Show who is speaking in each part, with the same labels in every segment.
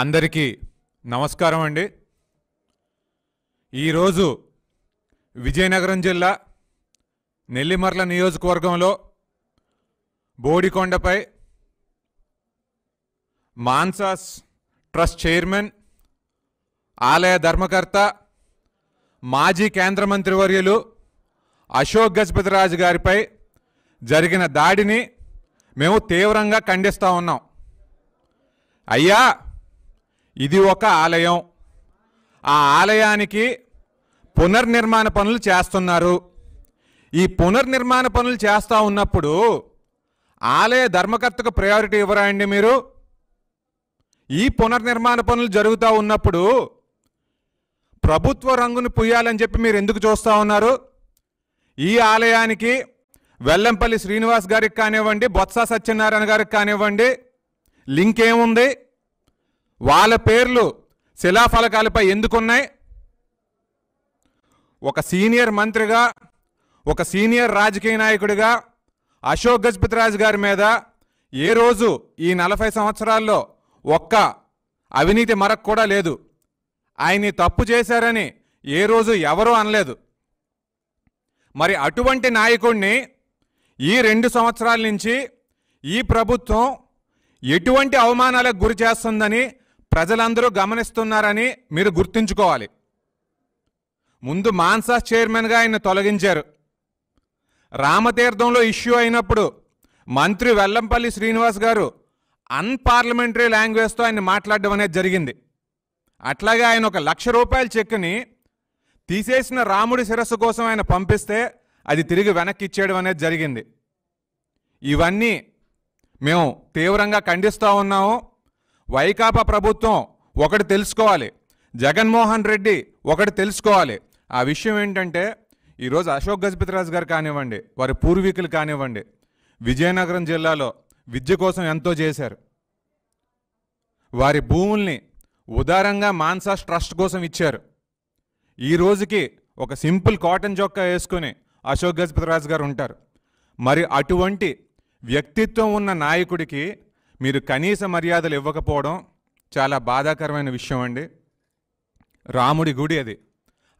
Speaker 1: అందరికీ నమస్కారం అండి ఈరోజు విజయనగరం జిల్లా నెల్లిమర్ల నియోజకవర్గంలో బోడికొండపై మాన్సాస్ ట్రస్ట్ చైర్మన్ ఆలయ ధర్మకర్త మాజీ కేంద్ర మంత్రివర్యులు అశోక్ గజపతిరాజు గారిపై జరిగిన దాడిని మేము తీవ్రంగా ఖండిస్తూ ఉన్నాం అయ్యా ఇది ఒక ఆలయం ఆ ఆలయానికి పునర్నిర్మాణ పనులు చేస్తున్నారు ఈ పునర్నిర్మాణ పనులు చేస్తూ ఉన్నప్పుడు ఆలయ ధర్మకర్తకు ప్రయారిటీ ఇవ్వరా అండి మీరు ఈ పునర్నిర్మాణ పనులు జరుగుతూ ఉన్నప్పుడు ప్రభుత్వ రంగును పుయ్యాలని చెప్పి మీరు ఎందుకు చూస్తూ ఉన్నారు ఈ ఆలయానికి వెల్లంపల్లి శ్రీనివాస్ గారికి కానివ్వండి బొత్స సత్యనారాయణ గారికి కానివ్వండి లింక్ ఏముంది వాళ్ళ పేర్లు శిలాఫలకాలపై ఎందుకున్నాయి ఒక సీనియర్ మంత్రిగా ఒక సీనియర్ రాజకీయ నాయకుడిగా అశోక్ గజపతిరాజు గారి మీద ఏ రోజు ఈ నలభై సంవత్సరాల్లో ఒక్క అవినీతి మరక్ కూడా లేదు ఆయన్ని తప్పు చేశారని ఏ రోజు ఎవరూ అనలేదు మరి అటువంటి నాయకుడిని ఈ రెండు సంవత్సరాల నుంచి ఈ ప్రభుత్వం ఎటువంటి అవమానాలకు గురి చేస్తుందని ప్రజలందరూ గమనిస్తున్నారని మీరు గుర్తుంచుకోవాలి ముందు మాన్సా చైర్మన్గా ఆయన తొలగించారు రామతీర్థంలో ఇష్యూ అయినప్పుడు మంత్రి వెల్లంపల్లి శ్రీనివాస్ గారు అన్పార్లమెంటరీ లాంగ్వేజ్తో ఆయన మాట్లాడడం అనేది జరిగింది అట్లాగే ఆయన ఒక లక్ష రూపాయల చెక్ని తీసేసిన రాముడి శిరస్సు కోసం ఆయన పంపిస్తే అది తిరిగి వెనక్కి ఇచ్చేయడం అనేది జరిగింది ఇవన్నీ మేము తీవ్రంగా ఖండిస్తూ ఉన్నాము వైకాపా ప్రభుత్వం ఒకటి తెలుసుకోవాలి జగన్మోహన్ రెడ్డి ఒకటి తెలుసుకోవాలి ఆ విషయం ఏంటంటే ఈరోజు అశోక్ గజపతిరాజు గారు కానివ్వండి వారి పూర్వీకులు కానివ్వండి విజయనగరం జిల్లాలో విద్య కోసం ఎంతో చేశారు వారి భూముల్ని ఉదారంగా మాన్సాస్ ట్రస్ట్ కోసం ఇచ్చారు ఈ రోజుకి ఒక సింపుల్ కాటన్ చొక్కా వేసుకుని అశోక్ గజపతిరాజు గారు ఉంటారు మరి అటువంటి వ్యక్తిత్వం ఉన్న నాయకుడికి మీరు కనీస మర్యాదలు ఇవ్వకపోవడం చాలా బాధాకరమైన విషయం అండి రాముడి గుడి అది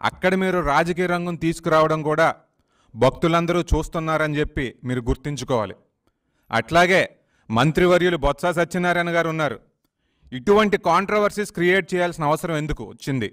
Speaker 1: అక్కడ మీరు రాజకీయ రంగం తీసుకురావడం కూడా భక్తులందరూ చూస్తున్నారని చెప్పి మీరు గుర్తించుకోవాలి అట్లాగే మంత్రివర్యులు బొత్స సత్యనారాయణ గారు ఉన్నారు ఇటువంటి కాంట్రవర్సీస్ క్రియేట్ చేయాల్సిన అవసరం ఎందుకు వచ్చింది